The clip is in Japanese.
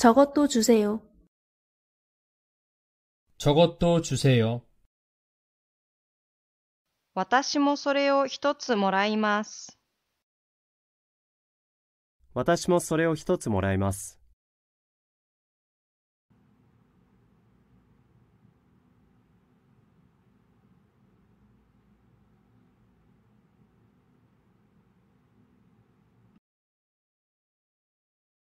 저것도주세요저것도주세요私もそれを一つもらいます。私もそれを一つもらいます。